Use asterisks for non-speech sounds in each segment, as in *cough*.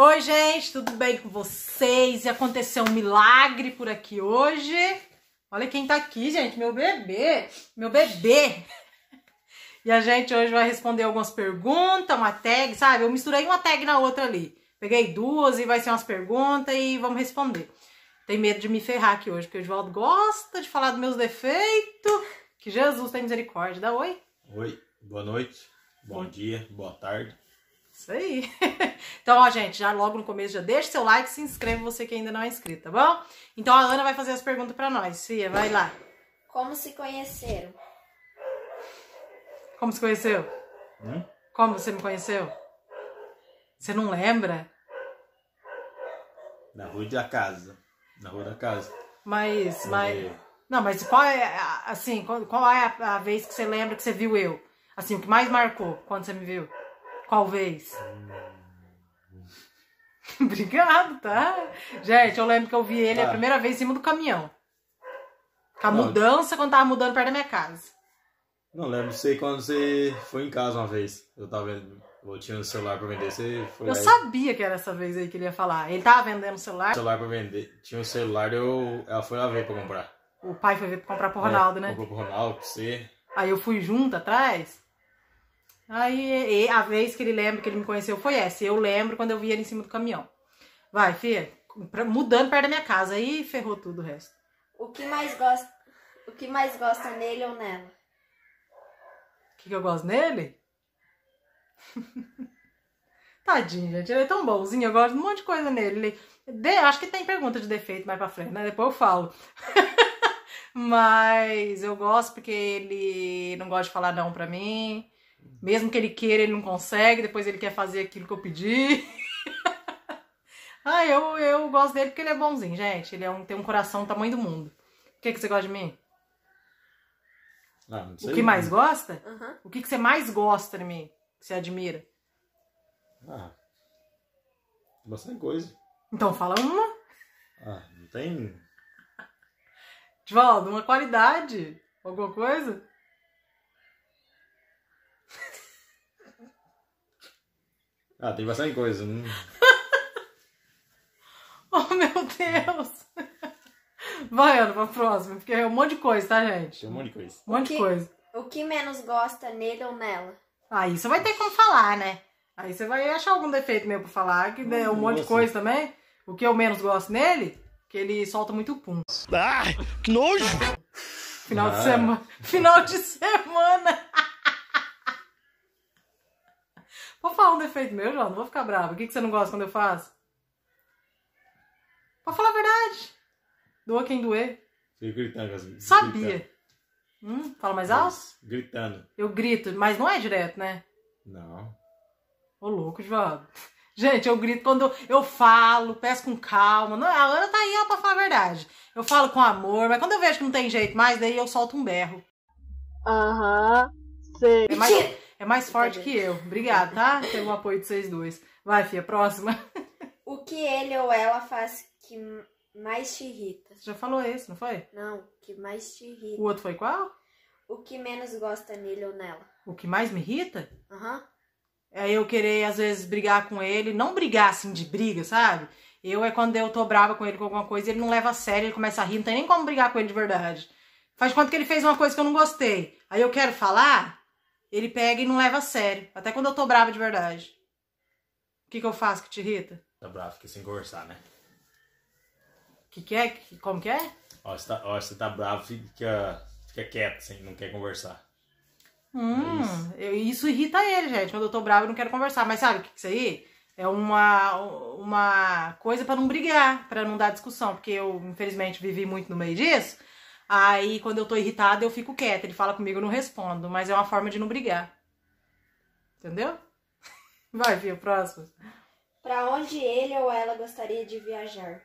Oi, gente, tudo bem com vocês? E aconteceu um milagre por aqui hoje. Olha quem tá aqui, gente, meu bebê, meu bebê. E a gente hoje vai responder algumas perguntas, uma tag, sabe? Eu misturei uma tag na outra ali. Peguei duas e vai ser umas perguntas e vamos responder. Tem medo de me ferrar aqui hoje, porque o Oswaldo gosta de falar dos meus defeitos. Que Jesus tem misericórdia. Dá oi. Oi, boa noite, bom, bom dia, boa tarde. Isso aí. *laughs* Então, ó, gente, já logo no começo já deixa seu like, se inscreve você que ainda não é inscrito, tá bom? Então a Ana vai fazer as perguntas para nós. Fia, vai lá. Como se conheceram? Como se conheceu? Hum? Como você me conheceu? Você não lembra? Na rua da casa. Na rua da casa. Mas, mas... Não, mas qual é, assim, qual é a, a vez que você lembra que você viu eu? Assim, o que mais marcou quando você me viu? Qual vez? *laughs* Obrigado, tá? Gente, eu lembro que eu vi ele tá. a primeira vez em cima do caminhão. Com a não, mudança, quando tava mudando perto da minha casa. Não lembro, sei quando você foi em casa uma vez. Eu tava vendo. Eu tinha um celular pra vender, você foi. Eu aí. sabia que era essa vez aí que ele ia falar. Ele tava vendendo celular. Celular pra vender. Tinha um celular, eu. Ela foi lá ver pra comprar. O pai foi ver pra comprar pro é, Ronaldo, é, né? Comprou pro Ronaldo, pra você. Aí eu fui junto atrás. Aí a vez que ele lembra que ele me conheceu foi essa. Eu lembro quando eu vi ele em cima do caminhão. Vai, Fia, mudando perto da minha casa. Aí ferrou tudo o resto. O que mais gosta, o que mais gosta nele ou nela? O que, que eu gosto nele? *laughs* Tadinho, gente. Ele é tão bonzinho. Eu gosto de um monte de coisa nele. De... Acho que tem pergunta de defeito mais pra frente, né? Depois eu falo. *laughs* Mas eu gosto porque ele não gosta de falar não pra mim. Mesmo que ele queira, ele não consegue, depois ele quer fazer aquilo que eu pedi. *laughs* ah, eu, eu gosto dele porque ele é bonzinho, gente. Ele é um, tem um coração do tamanho do mundo. O que, que você gosta de mim? Ah, não sei. O que mais gosta? Uhum. O que, que você mais gosta de mim? Que você admira? Ah, bastante coisa. Então fala uma. Ah, não tem. Divaldo, uma qualidade? Alguma coisa? Ah, tem bastante coisa. Hum. *laughs* oh, meu Deus! Vai, Ana, pra próxima, porque é um monte de coisa, tá, gente? Tem um monte de coisa. Um monte que, de coisa. O que menos gosta nele ou nela? Aí você vai ter como falar, né? Aí você vai achar algum defeito meu pra falar, que é um monte de coisa também. O que eu menos gosto nele, que ele solta muito pum. Ah, que nojo! Final ah. de semana. *laughs* Final de semana! Vou falar um defeito meu, João, não vou ficar brava. O que, que você não gosta quando eu faço? Pra falar a verdade. Doa quem doer. Você gritando, Jasmine. Sabia. Gritando. Hum, fala mais alto? Gritando. Eu grito, mas não é direto, né? Não. Ô, louco, João. Gente, eu grito quando eu, eu falo, peço com calma. Não, a Ana tá aí, ela pra falar a verdade. Eu falo com amor, mas quando eu vejo que não tem jeito mais, daí eu solto um berro. Aham, uhum, sei. Mas, é mais forte que eu. Obrigada, tá? Teve *laughs* o apoio de vocês dois. Vai, Fia, próxima. O que ele ou ela faz que mais te irrita? Você já falou esse, não foi? Não, que mais te irrita. O outro foi qual? O que menos gosta nele ou nela. O que mais me irrita? Aham. Uhum. É eu querer, às vezes, brigar com ele. Não brigar assim de briga, sabe? Eu é quando eu tô brava com ele com alguma coisa, ele não leva a sério, ele começa a rir, não tem nem como brigar com ele de verdade. Faz quanto que ele fez uma coisa que eu não gostei. Aí eu quero falar, ele pega e não leva a sério. Até quando eu tô brava de verdade. O que, que eu faço que te irrita? Tá bravo, fica sem conversar, né? Que que é? Como que é? Ó, você tá, ó, você tá bravo, fica, fica quieto, assim, não quer conversar. Hum, é isso. Eu, isso irrita ele, gente. Quando eu tô bravo, eu não quero conversar. Mas sabe o que, que isso aí? É, é uma, uma coisa para não brigar, para não dar discussão. Porque eu, infelizmente, vivi muito no meio disso. Aí quando eu tô irritada, eu fico quieta. Ele fala comigo, eu não respondo, mas é uma forma de não brigar. Entendeu? *laughs* Vai, o próximo. Pra onde ele ou ela gostaria de viajar?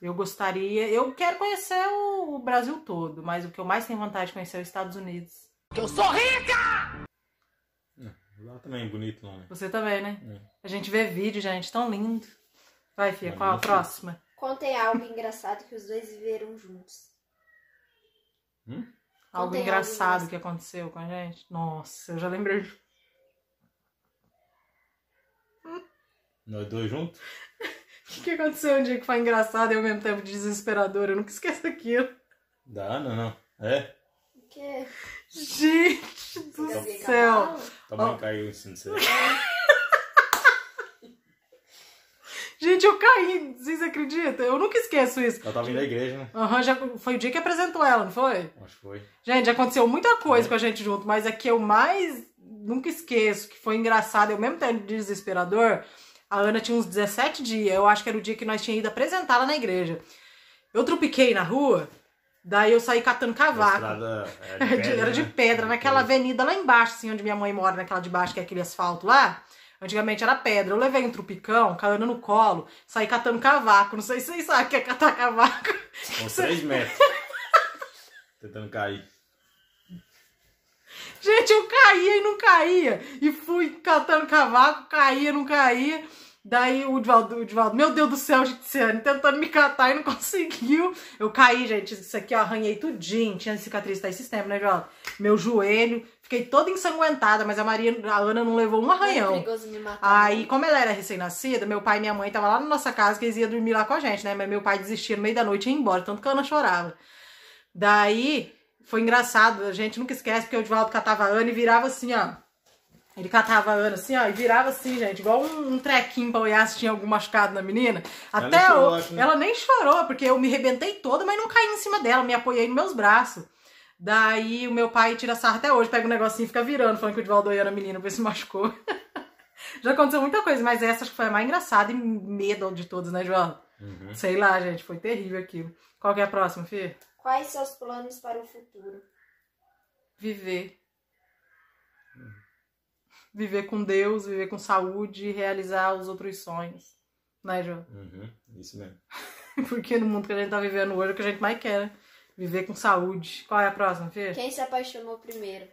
Eu gostaria, eu quero conhecer o Brasil todo, mas o que eu mais tenho vontade de conhecer é os Estados Unidos. Que eu sou rica! É, lá também é bonito, não é? Você também, né? É. A gente vê vídeo, gente, tão lindo. Vai, Fia, qual a próxima? Contem algo engraçado que os dois viveram juntos. Hum? Algo engraçado algo que aconteceu com a gente. Nossa, eu já lembrei. Nós dois juntos? O *laughs* que, que aconteceu um dia que foi engraçado e ao mesmo tempo desesperador? Eu nunca esqueço aquilo. Da Ana, não? É? O quê? Gente do céu! Também tá caiu isso, não *laughs* Gente, eu caí, vocês acreditam? Eu nunca esqueço isso. Ela tava indo à igreja, né? Aham, uhum, já foi o dia que apresentou ela, não foi? Acho que foi. Gente, aconteceu muita coisa é. com a gente junto, mas é que eu mais nunca esqueço, que foi engraçado, eu mesmo tempo desesperador, a Ana tinha uns 17 dias, eu acho que era o dia que nós tínhamos ido apresentá-la na igreja. Eu trupiquei na rua, daí eu saí catando cavaco. É, *laughs* era de né? pedra, é, era de pedra né? naquela avenida lá embaixo, assim, onde minha mãe mora, naquela de baixo, que é aquele asfalto lá. Antigamente era pedra. Eu levei um trupicão, caindo no colo, saí catando cavaco. Não sei se vocês sabem o que é catar cavaco. Com seis metros. *laughs* Tentando cair. Gente, eu caía e não caía. E fui catando cavaco, caía, não caía. Daí o Divaldo, o Divaldo, meu Deus do céu, Gitiane, tentando me catar e não *laughs* conseguiu. Eu caí, gente, isso aqui, arranhei tudinho, tinha cicatriz, tá esses tempos, né, Divaldo? Meu joelho, Fiquei toda ensanguentada, mas a Maria, a Ana não levou um arranhão. É Aí, né? como ela era recém-nascida, meu pai e minha mãe estavam lá na nossa casa, que eles iam dormir lá com a gente, né? Mas meu pai desistia no meio da noite e ia embora, tanto que a Ana chorava. Daí, foi engraçado, a gente nunca esquece, porque o Edvaldo catava a Ana e virava assim, ó. Ele catava a Ana assim, ó, e virava assim, gente, igual um, um trequinho pra olhar se tinha algum machucado na menina. Até eu, né? ela nem chorou, porque eu me rebentei toda, mas não caí em cima dela, me apoiei nos meus braços. Daí o meu pai tira sarro até hoje, pega o um negocinho e fica virando, falando que o Divaldo era menino, ver se *laughs* machucou. Já aconteceu muita coisa, mas essa acho que foi a mais engraçada e medo de todos, né, João? Uhum. Sei lá, gente, foi terrível aquilo. Qual que é a próxima, Fih? Quais seus planos para o futuro? Viver. Uhum. Viver com Deus, viver com saúde e realizar os outros sonhos. Né, João? Uhum. Isso mesmo. *laughs* Porque no mundo que a gente tá vivendo hoje, é o que a gente mais quer, né? Viver com saúde. Qual é a próxima, Fê? Quem se apaixonou primeiro?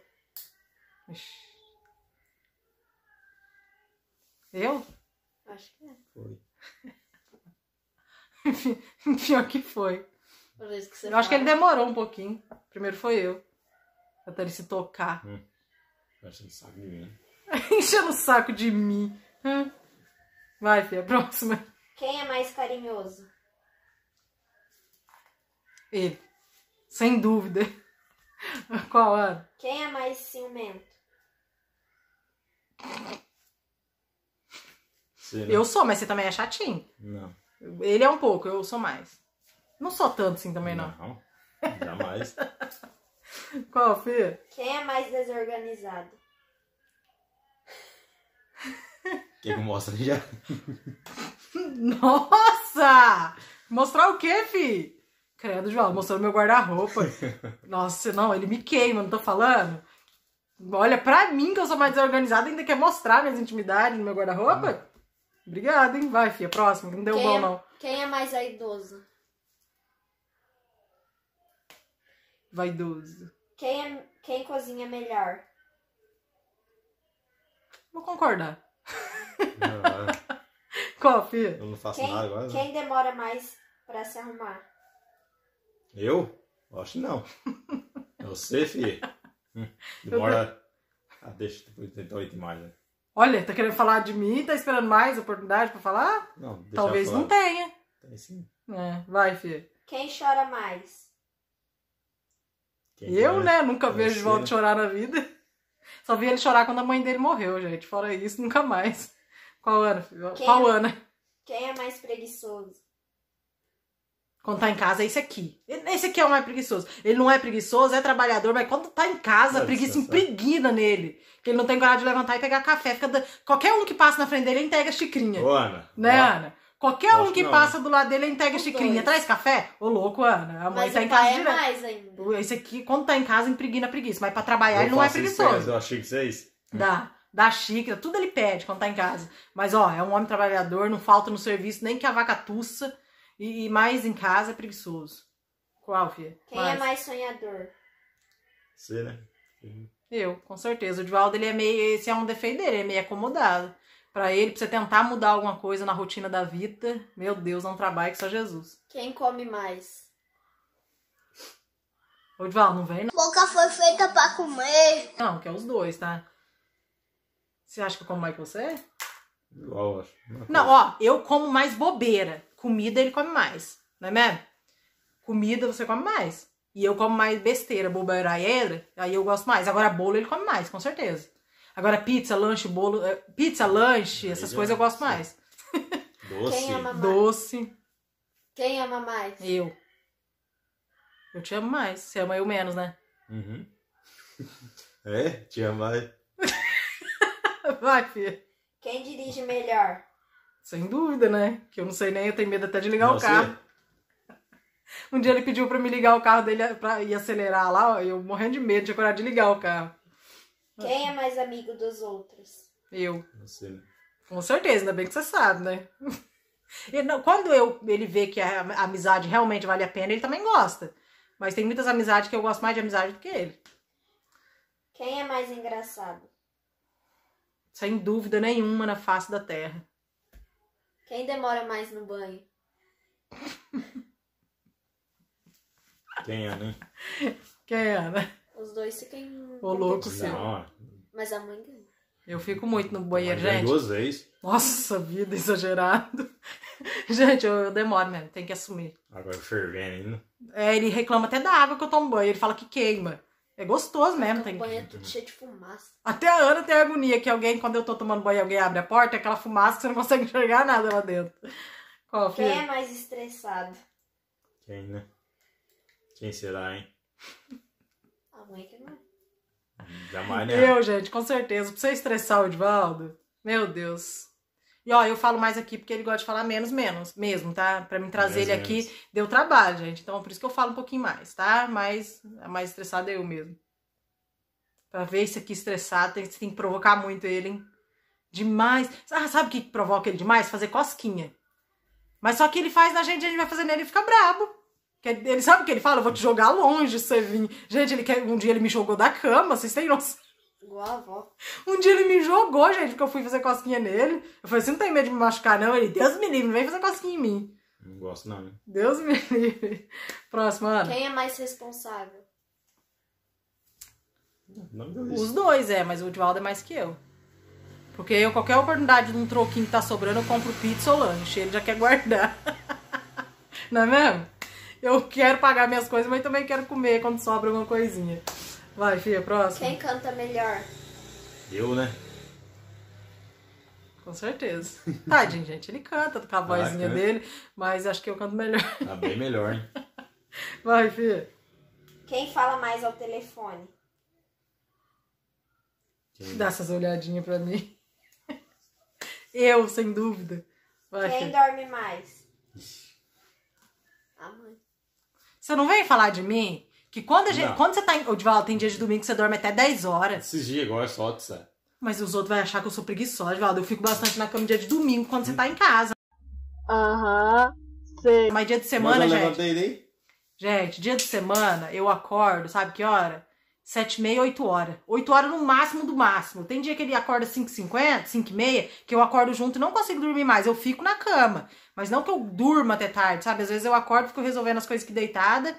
Eu? Acho que é. Foi. *laughs* Pior que foi. Que eu fala. acho que ele demorou um pouquinho. Primeiro foi eu. Até ele se tocar. Hum. Né? *laughs* Enchendo o saco de mim. Enchendo o saco de mim. Vai, a próxima. Quem é mais carinhoso? Ele. Sem dúvida. *laughs* Qual era? Quem é mais ciumento? Né? Eu sou, mas você também é chatinho. Não. Ele é um pouco, eu sou mais. Não sou tanto assim também, não. Não, jamais. *laughs* Qual, Fê? Quem é mais desorganizado? Quem mostra já? *laughs* Nossa! Mostrar o quê, fi? Credo, João, mostrando meu guarda-roupa. *laughs* Nossa, não, ele me queima, não tô falando. Olha, pra mim que eu sou mais desorganizada, ainda quer mostrar minhas intimidades no meu guarda-roupa? Obrigada, hein? Vai, filha, próximo, que não deu quem bom, é, não. Quem é mais vaidoso? Vaidoso. Quem, é, quem cozinha melhor? Vou concordar. Não, é. *laughs* Qual, filha? Eu não faço quem, nada agora. Né? Quem demora mais pra se arrumar? Eu? Acho que não. É você, filho. Hum, demora. Ah, deixa eu tentar oito mais, Olha, tá querendo falar de mim? Tá esperando mais oportunidade pra falar? Não, deixa Talvez não tenha. Tem sim. É, vai, filho. Quem chora mais? Quem eu, né? Nunca Você. vejo o Walter chorar na vida. Só vi ele chorar quando a mãe dele morreu, gente. Fora isso, nunca mais. Qual ano, filho? Quem, Qual é- Ana? Quem é mais preguiçoso? Quando tá em casa é esse aqui. Esse aqui é o mais preguiçoso. Ele não é preguiçoso, é trabalhador, mas quando tá em casa, a preguiça é. impregna nele. Que ele não tem coragem de levantar e pegar café. Fica da... Qualquer um que passa na frente dele, ele entrega xicrinha. Ô, Ana. Né, ó. Ana? Qualquer um que, passa do lado dele, ele entrega xicrinha. Dois. Traz café? Ô, louco, Ana. A mãe mas tá em casa é direto. mais ainda. Esse aqui, quando tá em casa, impregna a preguiça. Mas pra trabalhar, eu ele não é preguiçoso. Isso, eu achei que vocês. Dá da xícara, tudo ele pede quando tá em casa. Mas ó, é um homem trabalhador, não falta no serviço nem que a vaca tussa. E, e mais em casa é preguiçoso. Qual, Fia? Quem é mais? é mais sonhador? Você, né? Uhum. Eu, com certeza. O Divaldo, ele é meio. Esse é um defender, ele é meio acomodado. Pra ele, pra você tentar mudar alguma coisa na rotina da vida, meu Deus, é um trabalho que só Jesus. Quem come mais? Ô, Divaldo, não vem não. Boca foi feita pra comer. Não, que é os dois, tá? Você acha que eu como mais que você? Igual, acho. Não, é ó, eu como mais bobeira. Comida ele come mais, não é mesmo? Comida você come mais. E eu como mais besteira, bobeira, aí eu gosto mais. Agora bolo ele come mais, com certeza. Agora pizza, lanche, bolo, eh, pizza, lanche, essas coisas eu gosto mais. *laughs* Doce. Quem ama mais? Doce. Quem ama mais? Eu. Eu te amo mais. Você ama eu menos, né? Uhum. *laughs* É, te amo mais. *laughs* Vai, filha. Quem dirige melhor? Sem dúvida, né? Que eu não sei nem, eu tenho medo até de ligar não, o carro. Um dia ele pediu para me ligar o carro dele pra ir acelerar lá, ó, eu morrendo de medo, de coragem de ligar o carro. Quem é mais amigo dos outros? Eu. Você. Com certeza, ainda bem que você sabe, né? *laughs* Não, quando eu, ele vê que a amizade realmente vale a pena, ele também gosta. Mas tem muitas amizades que eu gosto mais de amizade do que ele. Quem é mais engraçado? Sem dúvida nenhuma na face da Terra. Quem demora mais no banho? Quem é, né? Quem é, né? Os dois ficam. O louco, seu. Mas a mãe ganha. Eu fico muito no banheiro, mas gente. duas vezes. Nossa, vida exagerado. *laughs* gente, eu, eu demoro mesmo, tem que assumir. Agora fervendo É, ele reclama até da água que eu tomo banho, ele fala que queima. É gostoso mesmo. Tem... banheiro é tudo cheio de fumaça. Até a Ana tem agonia que alguém, quando eu tô tomando banho, alguém abre a porta, é aquela fumaça que você não consegue *laughs* enxergar nada lá dentro. Qual, filho? Quem é mais estressado? Quem, né? Quem será, hein? A mãe que não é. Jamais, né? Eu, gente, com certeza. Pra você estressar o Edvaldo, meu Deus. E ó, eu falo mais aqui porque ele gosta de falar menos, menos mesmo, tá? Para mim trazer menos, ele aqui menos. deu trabalho, gente. Então por isso que eu falo um pouquinho mais, tá? Mas a mais estressada é eu mesmo. Pra ver esse aqui estressado, tem, tem que provocar muito ele, hein? Demais. Ah, sabe o que provoca ele demais? Fazer cosquinha. Mas só que ele faz na gente, a gente vai fazer nele e fica brabo. Ele sabe o que ele fala? Eu vou te jogar longe se você Gente, ele quer, um dia ele me jogou da cama, vocês têm noção? Igual a avó. Um dia ele me jogou, gente, porque eu fui fazer cosquinha nele. Eu falei, você não tem medo de me machucar, não? Ele, Deus me livre, não vem fazer cosquinha em mim. Não gosto, não, né? Deus me *laughs* livre. Próximo, Ana. Quem é mais responsável? Não, Os dois, é, mas o Edvaldo é mais que eu. Porque eu, qualquer oportunidade de um troquinho que tá sobrando, eu compro pizza ou lanche. Ele já quer guardar. *laughs* não é mesmo? Eu quero pagar minhas coisas, mas também quero comer quando sobra alguma coisinha. Vai, Fia, próximo. Quem canta melhor? Eu, né? Com certeza. *laughs* Tadinho, gente, ele canta com a ah, vozinha dele, mas acho que eu canto melhor. Tá bem melhor, hein? *laughs* Vai, Fia. Quem fala mais ao telefone? Quem... Dá essas olhadinhas pra mim. *laughs* Eu, sem dúvida. Vai, Quem dorme mais? A mãe. Você não vem falar de mim? Que quando, gente, quando você tá em. Divaldo, tem dia de domingo que você dorme até 10 horas. Esses dias agora é só de sério. Mas os outros vão achar que eu sou preguiçosa, Divaldo. Eu fico bastante na cama dia de domingo quando você tá em casa. Aham. sim. Mas dia de semana, gente. hein? Gente, dia de semana eu acordo, sabe que hora? 7 e meia, 8 horas. 8 horas no máximo do máximo. Tem dia que ele acorda 5 50 5 e meia, que eu acordo junto e não consigo dormir mais. Eu fico na cama. Mas não que eu durma até tarde, sabe? Às vezes eu acordo, fico resolvendo as coisas que deitada.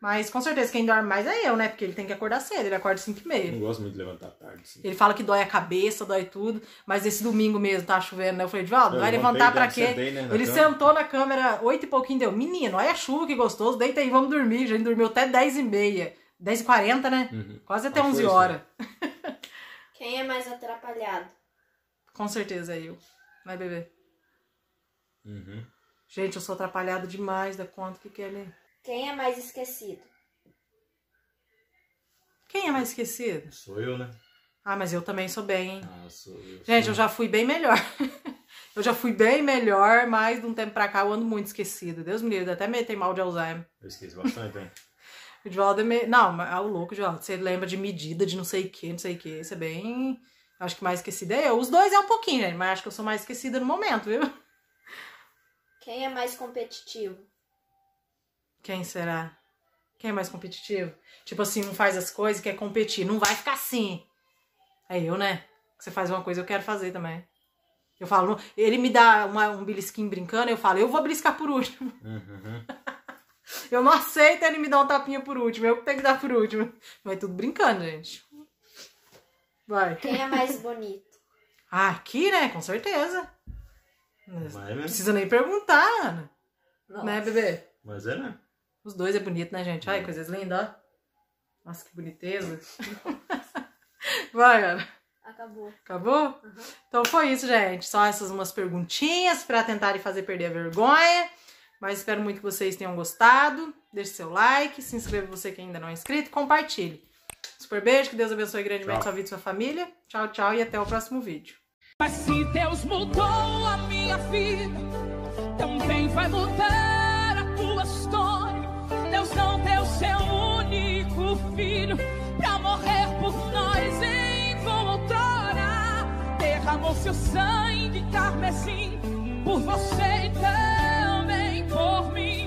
Mas com certeza quem dorme mais é eu, né? Porque ele tem que acordar cedo, ele acorda às 5 e meia. Não gosto muito de levantar tarde. Sim. Ele fala que dói a cabeça, dói tudo. Mas esse domingo mesmo tá chovendo, né? Eu falei, Divaldo, vai levantar pra quê? né, ele cama. sentou na câmera 8 e pouquinho, deu. Menino, olha a chuva que gostoso, deita aí, vamos dormir. Já dormiu até 10 e meia. 10 e 40, né? Uhum. Quase até Mas 11 horas. Né? *laughs* quem é mais atrapalhado? Com certeza é eu. Vai, bebê. Uhum. Gente, eu sou atrapalhado demais da conta. O que que é, né? Quem é mais esquecido? Quem é mais esquecido? Sou eu, né? Ah, mas eu também sou bem. Ah, sou eu. Gente, sou... eu já fui bem melhor. *laughs* eu já fui bem melhor, mas de um tempo pra cá eu ando muito esquecido. Deus me livre, até meio tem mal de Alzheimer. Eu esqueci bastante, hein? *laughs* o Divaldo é meio... Não, mas é o louco, Divaldo. Você lembra de medida, de não sei o que, não sei o que. Isso é bem... Acho que mais esquecida é eu. Os dois é um pouquinho, né? mas acho que eu sou mais esquecida no momento, viu? Quem é mais competitivo? Quem será? Quem é mais competitivo? Tipo assim, não faz as coisas quer competir. Não vai ficar assim. É eu, né? Você faz uma coisa, eu quero fazer também. Eu falo, ele me dá uma, um belisquinho brincando, eu falo, eu vou beliscar por último. Uhum. *laughs* eu não aceito ele me dar um tapinha por último, eu tenho que dar por último. Mas tudo brincando, gente. Vai. Quem é mais bonito? Ah, aqui, né? Com certeza. Mas, é não precisa nem perguntar, Ana. Né, bebê? Mas é, né? Os dois é bonito, né, gente? Ai, é. coisas lindas, ó. Nossa, que boniteza. *laughs* Vai, Ana. Acabou. Acabou? Uhum. Então foi isso, gente. Só essas umas perguntinhas para tentarem fazer perder a vergonha. Mas espero muito que vocês tenham gostado. Deixe seu like, se inscreva você que ainda não é inscrito e compartilhe. Super beijo, que Deus abençoe grandemente tchau. sua vida e sua família. Tchau, tchau e até o próximo vídeo. Mas se Deus mudou a minha vida, também vai mudar. filho para morrer por nós em outrora. Derramou seu sangue de carmesim por você também por mim.